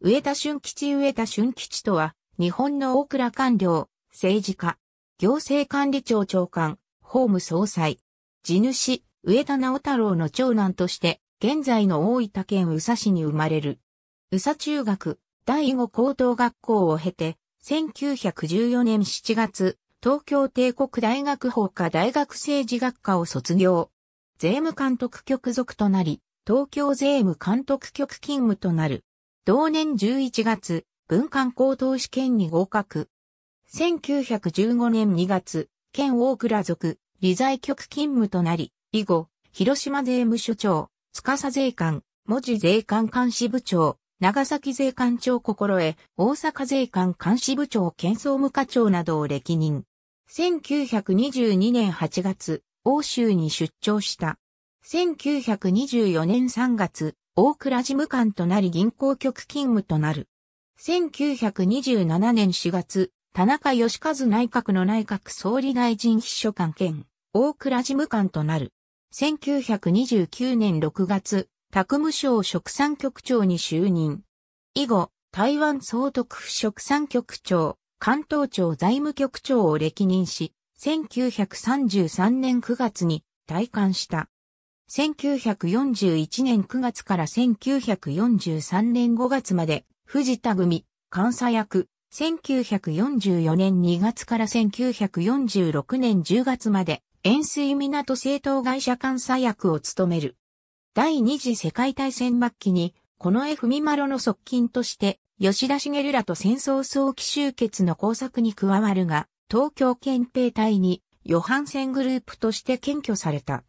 上田俊吉上田俊吉とは、日本の大倉官僚、政治家、行政管理庁長官、法務総裁、地主、上田直太郎の長男として、現在の大分県宇佐市に生まれる。宇佐中学、第五高等学校を経て、1914年7月、東京帝国大学法科大学政治学科を卒業。税務監督局属となり、東京税務監督局勤務となる。同年11月、文官高等試験に合格。1915年2月、県大倉族、理財局勤務となり、以後、広島税務署長、司税関、文字税関監視部長、長崎税関長心得、大阪税関監視部長兼総務課長などを歴任。1922年8月、欧州に出張した。1924年3月、大倉事務官となり銀行局勤務となる。1927年4月、田中義和内閣の内閣総理大臣秘書官兼、大倉事務官となる。1929年6月、宅務省職産局長に就任。以後、台湾総督府職産局長、関東庁財務局長を歴任し、1933年9月に退官した。1941年9月から1943年5月まで、藤田組、監査役、1944年2月から1946年10月まで、円水港政党会社監査役を務める。第二次世界大戦末期に、この絵文丸の側近として、吉田茂らと戦争早期終結の工作に加わるが、東京憲兵隊に、ヨハンセングループとして検挙された。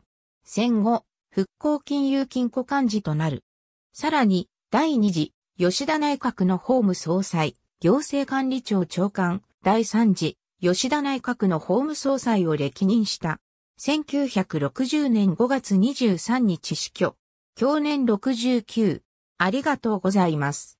戦後、復興金融金庫幹事となる。さらに、第2次、吉田内閣の法務総裁、行政管理庁長官、第3次、吉田内閣の法務総裁を歴任した。1960年5月23日死去。去年69。ありがとうございます。